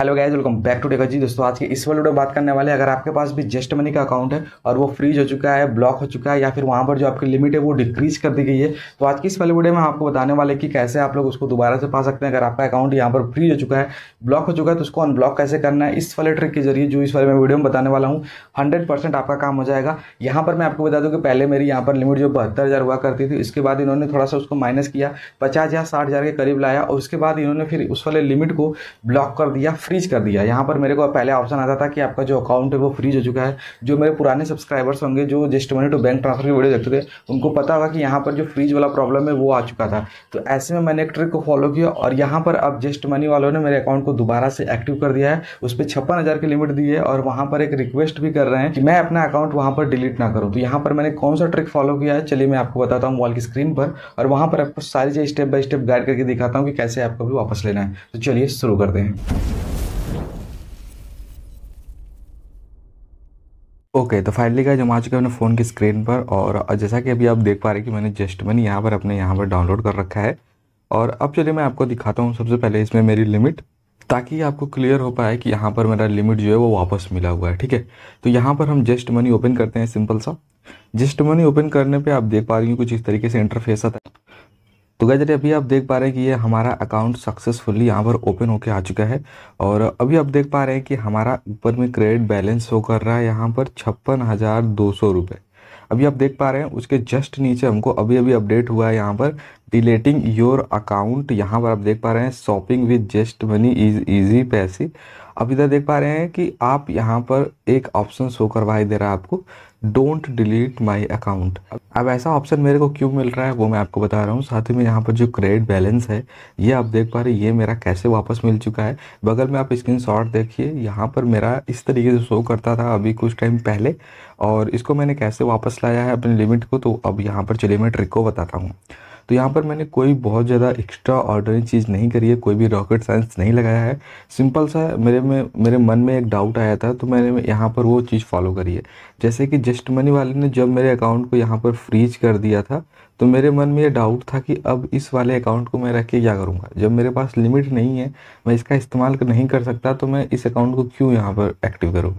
hello guys welcome back to डेगा जी दोस्तों आज के इस वाले में बात करने वाले अगर आपके पास भी जस्ट मनी का अकाउंट है और वो फ्रीज हो चुका है ब्लॉक हो चुका है या फिर वहाँ पर जो आपकी लिमिट है वो डिक्रीज कर दी गई है तो आज की इस वाले वीडियो में आपको बताने वाले कि कैसे आप लोग उसको दोबारा से पा सकते हैं अगर आपका अकाउंट यहाँ पर फ्रीज हो चुका है ब्लॉक हो चुका है तो उसको अनब्लॉक कैसे करना है इस वाले ट्रिक के जरिए जो इस वाले मैं वीडियो में बताने वाला हूँ हंड्रेड आपका काम हो जाएगा यहाँ पर मैं आपको बता दूँ कि पहले मेरी यहाँ पर लिमिट जो बहत्तर हुआ करती थी इसके बाद इन्होंने थोड़ा सा उसको माइनस किया पचास या साठ के करीब लाया और उसके बाद इन्होंने फिर उस वाले लिमिट को ब्लॉक कर दिया फ्रीज कर दिया यहाँ पर मेरे को पहले ऑप्शन आता था कि आपका जो अकाउंट है वो फ्रीज हो चुका है जो मेरे पुराने सब्सक्राइबर्स होंगे जो just money to bank transfer की वीडियो देखते थे उनको पता होगा कि यहाँ पर जो फ्रीज वाला प्रॉब्लम है वो आ चुका था तो ऐसे में मैंने एक ट्रिक को फॉलो किया और यहाँ पर अब जस्ट मनी वालों ने मेरे अकाउंट को दोबारा से एक्टिव कर दिया है उस पर छप्पन हज़ार की लिमिट दी है और वहाँ पर एक रिक्वेस्ट भी कर रहे हैं कि मैं अपना अकाउंट वहाँ पर डिलीट ना करूँ तो यहाँ पर मैंने कौन सा ट्रिक फॉलो किया है चलिए मैं आपको बताता हूँ वॉल की स्क्रीन पर और वहाँ पर आपको सारी चीज़ स्टेप बाय स्टेप गाइड करके दिखाता हूँ कि कैसे आपको भी वापस लेना है तो चलिए शुरू करते हैं ओके okay, तो फाइनली का जमा चुके अपने फ़ोन की स्क्रीन पर और जैसा कि अभी आप देख पा रहे हैं कि मैंने जस्ट मैंने यहाँ पर अपने यहाँ पर डाउनलोड कर रखा है और अब चलिए मैं आपको दिखाता हूँ सबसे पहले इसमें मेरी लिमिट ताकि आपको क्लियर हो पाए कि यहाँ पर मेरा लिमिट जो है वो वापस मिला हुआ है ठीक है तो यहाँ पर हम जस्ट मनी ओपन करते हैं सिंपल सा जस्ट मनी ओपन करने पे आप देख पा रही हूँ कुछ इस तरीके से इंटरफेस आता है तो गैजर अभी आप देख पा रहे हैं कि ये हमारा अकाउंट सक्सेसफुली यहाँ पर ओपन होके आ चुका है और अभी आप देख पा रहे हैं कि हमारा ऊपर में क्रेडिट बैलेंस शो कर रहा है यहाँ पर छप्पन हज़ार दो सौ रुपये अभी आप देख पा रहे हैं उसके जस्ट नीचे हमको अभी अभी अपडेट हुआ है यहाँ पर डिलेटिंग योर अकाउंट यहाँ पर आप देख पा रहे हैं shopping with just money is easy पैसे अब इधर देख पा रहे हैं कि आप यहाँ पर एक ऑप्शन शो करवाई दे रहा है आपको डोंट डिलीट माय अकाउंट अब ऐसा ऑप्शन मेरे को क्यों मिल रहा है वो मैं आपको बता रहा हूँ साथ ही में यहाँ पर जो क्रेडिट बैलेंस है ये आप देख पा रहे ये मेरा कैसे वापस मिल चुका है बगल में आप स्क्रीन शॉट देखिए यहाँ पर मेरा इस तरीके से शो करता था अभी कुछ टाइम पहले और इसको मैंने कैसे वापस लाया है अपनी लिमिट को तो अब यहाँ पर चलिए मैं ट्रिक को बताता हूँ तो यहाँ पर मैंने कोई बहुत ज़्यादा एक्स्ट्रा ऑर्डरिंग चीज़ नहीं करी है कोई भी रॉकेट साइंस नहीं लगाया है सिंपल सा मेरे में मेरे मन में एक डाउट आया था तो मैंने यहाँ पर वो चीज़ फॉलो करी है जैसे कि जस्ट मनी वाले ने जब मेरे अकाउंट को यहाँ पर फ्रीज कर दिया था तो मेरे मन में ये डाउट था कि अब इस वाले अकाउंट को मैं रख के क्या करूँगा जब मेरे पास लिमिट नहीं है मैं इसका इस्तेमाल नहीं कर सकता तो मैं इस अकाउंट को क्यों यहाँ पर एक्टिव करूँ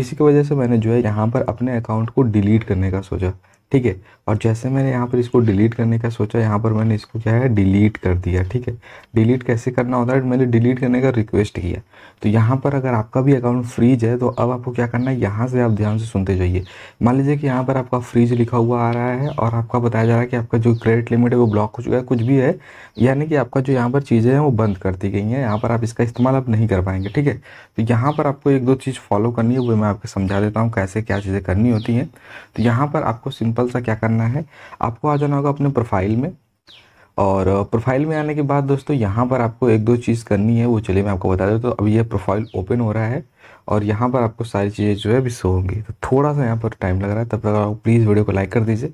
इसी की वजह से मैंने जो है यहाँ पर अपने अकाउंट को डिलीट करने का सोचा ठीक है और जैसे मैंने यहाँ पर इसको डिलीट करने का सोचा यहाँ पर मैंने इसको क्या है डिलीट कर दिया ठीक है डिलीट कैसे करना होता है मैंने डिलीट करने का रिक्वेस्ट किया तो यहाँ पर अगर आपका भी अकाउंट फ्रीज है तो अब आपको क्या करना है यहाँ से आप ध्यान से सुनते जाइए मान लीजिए कि यहाँ पर आपका फ्रीज लिखा हुआ आ रहा है और आपका बताया जा रहा है कि आपका जो क्रेडिट लिमिट है वो ब्लॉक हो चुका है कुछ भी है यानी कि आपका जो यहाँ पर चीज़ें हैं वो बंद कर दी गई हैं यहाँ पर आप इसका इस्तेमाल आप नहीं कर पाएंगे ठीक है तो यहाँ पर आपको एक दो चीज़ फॉलो करनी है वो मैं आपको समझा देता हूँ कैसे क्या चीज़ें करनी होती हैं तो यहाँ पर आपको सिंपल सिंपल सा क्या करना है आपको आ जाना होगा अपने प्रोफाइल में और प्रोफाइल में आने के बाद दोस्तों यहाँ पर आपको एक दो चीज़ करनी है वो चलिए मैं आपको बता दूँ तो अभी यह प्रोफाइल ओपन हो रहा है और यहाँ पर आपको सारी चीज़ें जो है अभी शो होंगी तो थोड़ा सा यहाँ पर टाइम लग रहा है तब तक आप प्लीज़ वीडियो को लाइक कर दीजिए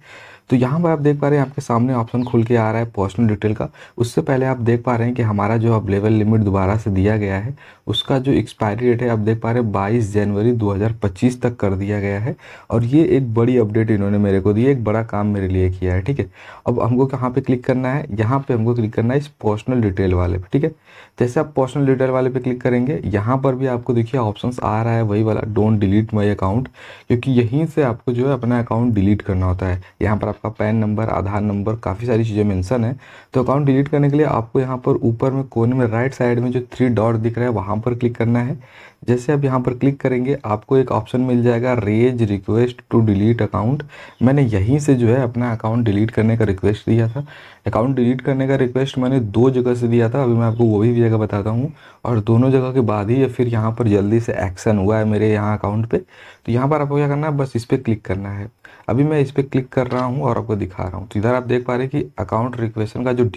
तो यहाँ पर आप देख पा रहे हैं आपके सामने ऑप्शन खुल के आ रहा है पर्सनल डिटेल का उससे पहले आप देख पा रहे हैं कि हमारा जो अब लेवल लिमिट दोबारा से दिया गया है उसका जो एक्सपायरी डेट है आप देख पा रहे हैं बाईस जनवरी 2025 तक कर दिया गया है और ये एक बड़ी अपडेट इन्होंने मेरे को दी एक बड़ा काम मेरे लिए किया है ठीक है अब हमको कहाँ पर क्लिक करना है यहाँ पर हमको क्लिक करना है इस पर्सनल डिटेल वाले पर ठीक है जैसे आप पर्सनल डिटेल वाले पर क्लिक करेंगे यहाँ पर भी आपको देखिए ऑप्शन आ रहा है वही वाला डोंट डिलीट माई अकाउंट क्योंकि यहीं से आपको जो है अपना अकाउंट डिलीट करना होता है यहाँ पर आप आपका पैन नंबर आधार नंबर काफ़ी सारी चीज़ें मेंशन है तो अकाउंट डिलीट करने के लिए आपको यहाँ पर ऊपर में कोने में राइट साइड में जो थ्री डॉट दिख रहा है वहाँ पर क्लिक करना है जैसे आप यहाँ पर क्लिक करेंगे आपको एक ऑप्शन मिल जाएगा raise request to delete account मैंने यहीं से जो है अपना अकाउंट डिलीट करने का रिक्वेस्ट दिया था अकाउंट डिलीट करने का रिक्वेस्ट मैंने दो जगह से दिया था अभी मैं आपको वो भी जगह बताता हूँ और दोनों जगह के बाद ही फिर यहाँ पर जल्दी से एक्शन हुआ है मेरे यहाँ अकाउंट पर तो यहाँ पर आपको क्या करना है बस इस पर क्लिक करना है अभी मैं इस पर क्लिक कर रहा हूँ और आपको दिखा रहा हूँ तो इधर आप देख पा रहे हैं कि अकाउंट रिक्वेशन का जो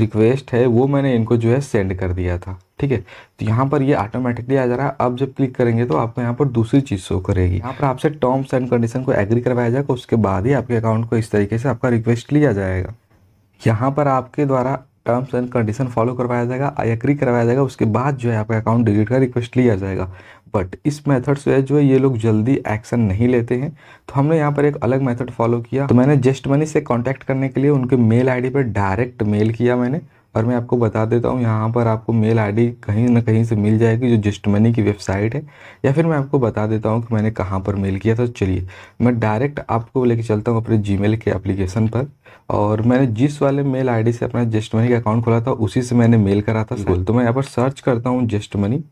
रिक्वेस्ट है वो मैंने इनको जो है सेंड कर दिया था ठीक है तो यहाँ पर ये ऑटोमेटिकली आ जा रहा है आप जब क्लिक करेंगे तो आपको यहाँ पर दूसरी चीज़ शो करेगी यहाँ पर आपसे टर्म्स एंड कंडीशन को एग्री करवाया जाएगा उसके बाद ही आपके अकाउंट को इस तरीके से आपका रिक्वेस्ट लिया जाएगा यहाँ पर आपके द्वारा टर्म्स एंड कंडीशन फॉलो करवाया जाएगा एग्री करवाया जाएगा उसके बाद जो है आपका अकाउंट डिलीट का रिक्वेस्ट लिया जाएगा बट इस मेथड से जो है ये लोग जल्दी एक्शन नहीं लेते हैं तो हमने यहाँ पर एक अलग मेथड फॉलो किया तो मैंने जस्ट मनी से कांटेक्ट करने के लिए उनके मेल आईडी पर डायरेक्ट मेल किया मैंने और मैं आपको बता देता हूँ यहाँ पर आपको मेल आईडी कहीं ना कहीं से मिल जाएगी जो जिस्ट मनी की वेबसाइट है या फिर मैं आपको बता देता हूँ कि मैंने कहाँ पर मेल किया था तो चलिए मैं डायरेक्ट आपको लेके चलता हूँ अपने जीमेल के एप्लीकेशन पर और मैंने जिस वाले मेल आईडी से अपना जस्ट मनी का अकाउंट खोला था उसी से मैंने मेल करा था तो मैं यहाँ पर सर्च करता हूँ जस्ट मनी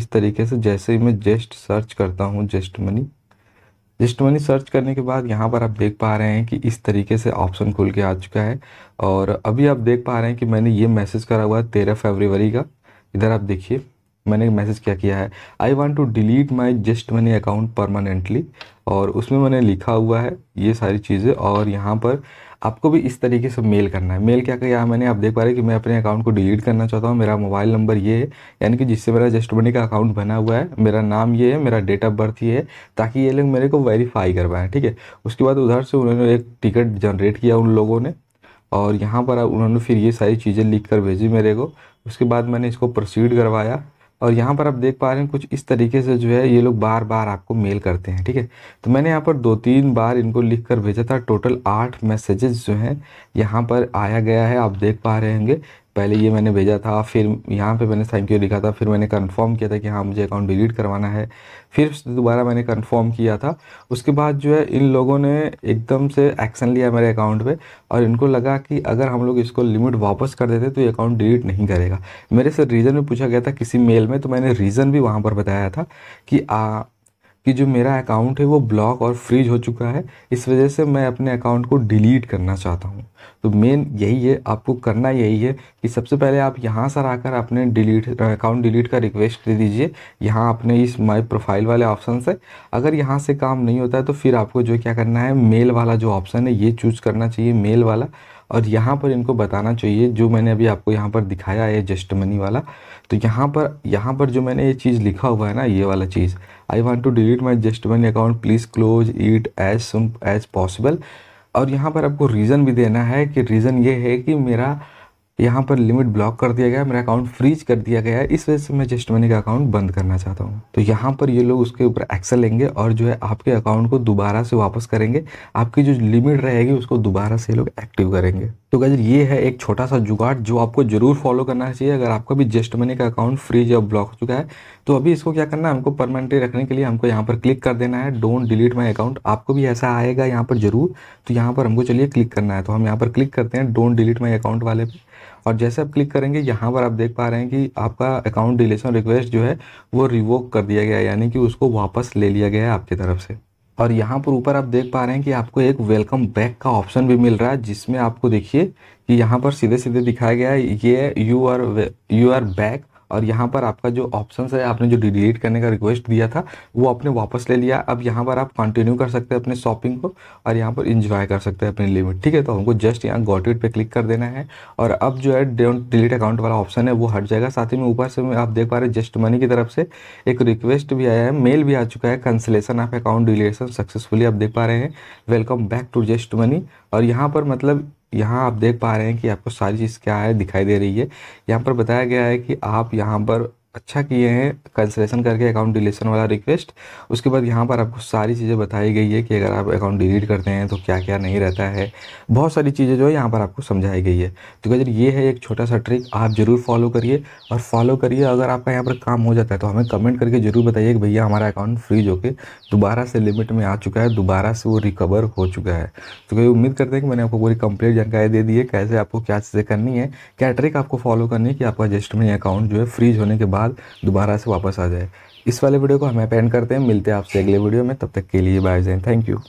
इस तरीके से जैसे ही मैं जस्ट सर्च करता हूँ just money just money search करने के बाद यहाँ पर आप देख पा रहे हैं कि इस तरीके से ऑप्शन खुल के आ चुका है और अभी आप देख पा रहे हैं कि मैंने ये मैसेज करा हुआ है तेरह फरवरी का इधर आप देखिए मैंने मैसेज क्या किया है I want to delete my just money account permanently और उसमें मैंने लिखा हुआ है ये सारी चीज़ें और यहाँ पर आपको भी इस तरीके से मेल करना है मेल क्या यहाँ मैंने आप देख पा रहे हैं कि मैं अपने अकाउंट को डिलीट करना चाहता हूँ मेरा मोबाइल नंबर ये है यानी कि जिससे मेरा जस्ट मनी का अकाउंट बना हुआ है मेरा नाम ये है मेरा डेट ऑफ बर्थ ये है ताकि ये लोग मेरे को वेरीफाई कर पाएँ ठीक है उसके बाद उधर से उन्होंने एक टिकट जनरेट किया उन लोगों ने और यहाँ पर उन्होंने फिर ये सारी चीज़ें लिख कर भेजी मेरे को उसके बाद मैंने इसको प्रोसीड करवाया और यहाँ पर आप देख पा रहे हैं कुछ इस तरीके से जो है ये लोग बार बार आपको मेल करते हैं ठीक है तो मैंने यहाँ पर दो तीन बार इनको लिख कर भेजा था टोटल आठ मैसेजेस जो हैं यहाँ पर आया गया है आप देख पा रहे होंगे पहले ये मैंने भेजा था फिर यहाँ पे मैंने थैंक यू लिखा था फिर मैंने कंफर्म किया था कि हाँ मुझे अकाउंट डिलीट करवाना है फिर दोबारा मैंने कंफर्म किया था उसके बाद जो है इन लोगों ने एकदम से एक्शन लिया मेरे अकाउंट पे और इनको लगा कि अगर हम लोग इसको लिमिट वापस कर देते तो ये अकाउंट डिलीट नहीं करेगा मेरे से रीज़न भी पूछा गया था किसी मेल में तो मैंने रीज़न भी वहाँ पर बताया था कि आ, कि जो मेरा अकाउंट है वो ब्लॉक और फ्रीज हो चुका है इस वजह से मैं अपने अकाउंट को डिलीट करना चाहता हूँ तो मेन यही है आपको करना यही है कि सबसे पहले आप यहाँ सर आकर अपने डिलीट अकाउंट डिलीट का रिक्वेस्ट दे दीजिए यहाँ अपने इस माय प्रोफाइल वाले ऑप्शन से अगर यहाँ से काम नहीं होता है तो फिर आपको जो क्या करना है मेल वाला जो ऑप्शन है ये चूज करना चाहिए मेल वाला और यहाँ पर इनको बताना चाहिए जो मैंने अभी आपको यहाँ पर दिखाया है जस्ट मनी वाला तो यहाँ पर यहाँ पर जो मैंने ये चीज़ लिखा हुआ है ना ये वाला चीज़ I want to delete my just money account please close it as as possible और यहाँ पर आपको रीज़न भी देना है कि रीज़न ये है कि मेरा यहाँ पर लिमिट ब्लॉक कर दिया गया मेरा अकाउंट फ्रीज कर दिया गया है इस वजह से मैं जस्ट मनी का अकाउंट बंद करना चाहता हूँ तो यहाँ पर ये लोग उसके ऊपर एक्शन लेंगे और जो है आपके अकाउंट को दोबारा से वापस करेंगे आपकी जो लिमिट रहेगी उसको दोबारा से लोग एक्टिव करेंगे तो गजर ये है एक छोटा सा जुगाड़ जो आपको जरूर फॉलो करना चाहिए अगर आपका भी जस्ट मनी का अकाउंट फ्रीज या ब्लॉक हो चुका है तो अभी इसको क्या करना है हमको परमानेंटली रखने के लिए हमको यहाँ पर क्लिक कर देना है डोंट डिलीट माई अकाउंट आपको भी ऐसा आएगा यहाँ पर जरूर तो यहाँ पर हमको चलिए क्लिक करना है तो हम यहाँ पर क्लिक करते हैं डोंट डिलीट माई अकाउंट वाले पे और जैसे आप क्लिक करेंगे यहाँ पर आप देख पा रहे हैं कि आपका अकाउंट डिलेशन रिक्वेस्ट जो है वो रिवोक कर दिया गया यानी कि उसको वापस ले लिया गया है आपकी तरफ से और यहाँ पर ऊपर आप देख पा रहे हैं कि आपको एक वेलकम बैक का ऑप्शन भी मिल रहा है जिसमें आपको देखिए कि यहाँ पर सीधे सीधे दिखाया गया है ये you are you are back और यहाँ पर आपका जो ऑप्शन है आपने जो डिलीट करने का रिक्वेस्ट दिया था वो आपने वापस ले लिया अब यहाँ पर आप कंटिन्यू कर सकते हैं अपने शॉपिंग को और यहाँ पर इंजॉय कर सकते हैं अपने लिमिट ठीक है तो हमको जस्ट यहाँ गॉट पर क्लिक कर देना है और अब जो है डिलीट अकाउंट वाला ऑप्शन है वो हट जाएगा साथ ही में ऊपर से आप देख पा रहे हैं जस्ट मनी की तरफ से एक रिक्वेस्ट भी आया है मेल भी आ चुका है cancellation of account deletion successfully आप देख पा रहे हैं welcome back to just money और यहाँ पर मतलब यहाँ आप देख पा रहे हैं कि आपको सारी चीज़ क्या है दिखाई दे रही है यहाँ पर बताया गया है कि आप यहाँ पर अच्छा किए हैं कैंसलेशन करके अकाउंट डिलीशन वाला रिक्वेस्ट उसके बाद यहाँ पर आपको सारी चीज़ें बताई गई है कि अगर आप अकाउंट डिलीट करते हैं तो क्या क्या नहीं रहता है बहुत सारी चीज़ें जो है यहाँ पर आपको समझाई गई है तो क्या ये है एक छोटा सा ट्रिक आप ज़रूर फॉलो करिए और फॉलो करिए अगर आपका यहाँ पर काम हो जाता है तो हमें कमेंट करके ज़रूर बताइए कि भैया हमारा अकाउंट फ्रीज होकर दोबारा से लिमिट में आ चुका है दोबारा से वो रिकवर हो चुका है तो कहीं उम्मीद करते हैं कि मैंने आपको पूरी कंप्लीट जानकारी दे दी है कैसे आपको क्या चीज़ें करनी है क्या ट्रिक आपको फॉलो करनी है कि आपका जस्ट में अकाउंट जो है फ्रीज होने के बाद बाद दोबारा से वापस आ जाए इस वाले वीडियो को हम यहाँ करते हैं मिलते हैं आपसे अगले वीडियो में तब तक के लिए बाय जैन थैंक यू